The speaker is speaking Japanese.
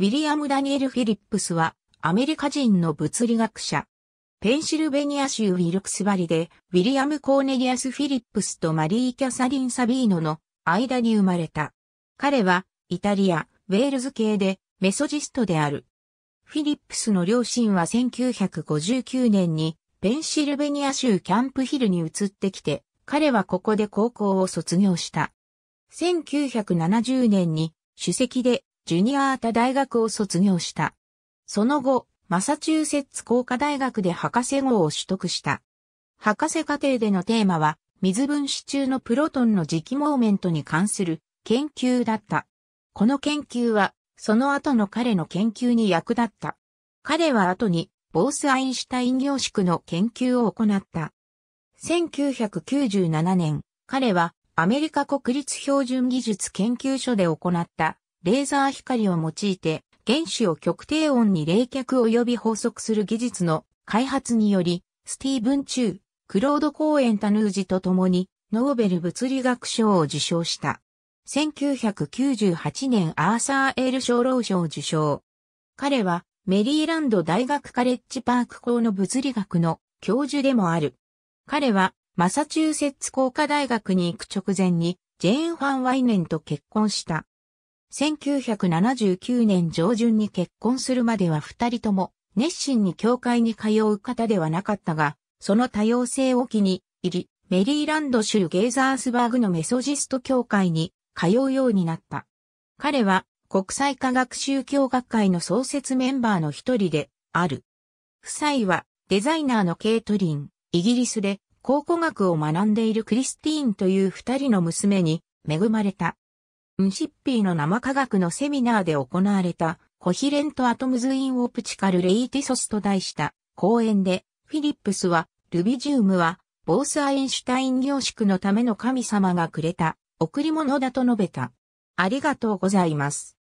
ウィリアム・ダニエル・フィリップスは、アメリカ人の物理学者。ペンシルベニア州ウィルクスバリで、ウィリアム・コーネリアス・フィリップスとマリー・キャサリン・サビーノの間に生まれた。彼は、イタリア、ウェールズ系で、メソジストである。フィリップスの両親は1959年に、ペンシルベニア州キャンプヒルに移ってきて、彼はここで高校を卒業した。1970年に、主席でジュニアータ大学を卒業した。その後、マサチューセッツ工科大学で博士号を取得した。博士課程でのテーマは、水分子中のプロトンの磁気モーメントに関する研究だった。この研究は、その後の彼の研究に役立った。彼は後に、ボースアインシュタイン凝縮の研究を行った。1997年、彼はアメリカ国立標準技術研究所で行ったレーザー光を用いて原子を極低温に冷却及び法則する技術の開発により、スティーブン・チュー、クロード・コーエン・タヌージと共にノーベル物理学賞を受賞した。1998年アーサー・エール・賞老賞受賞。彼はメリーランド大学カレッジパーク校の物理学の教授でもある。彼はマサチューセッツ工科大学に行く直前にジェーン・ファン・ワイネンと結婚した。1979年上旬に結婚するまでは二人とも熱心に教会に通う方ではなかったが、その多様性を気に入り、メリーランド州ゲーザースバーグのメソジスト教会に通うようになった。彼は国際科学宗教学会の創設メンバーの一人である。夫妻はデザイナーのケイトリン、イギリスで考古学を学んでいるクリスティーンという二人の娘に恵まれた。ムシッピーの生科学のセミナーで行われた、コヒレントアトムズインオプチカルレイティソスと題した講演で、フィリップスは、ルビジウムは、ボースアインシュタイン凝縮のための神様がくれた、贈り物だと述べた。ありがとうございます。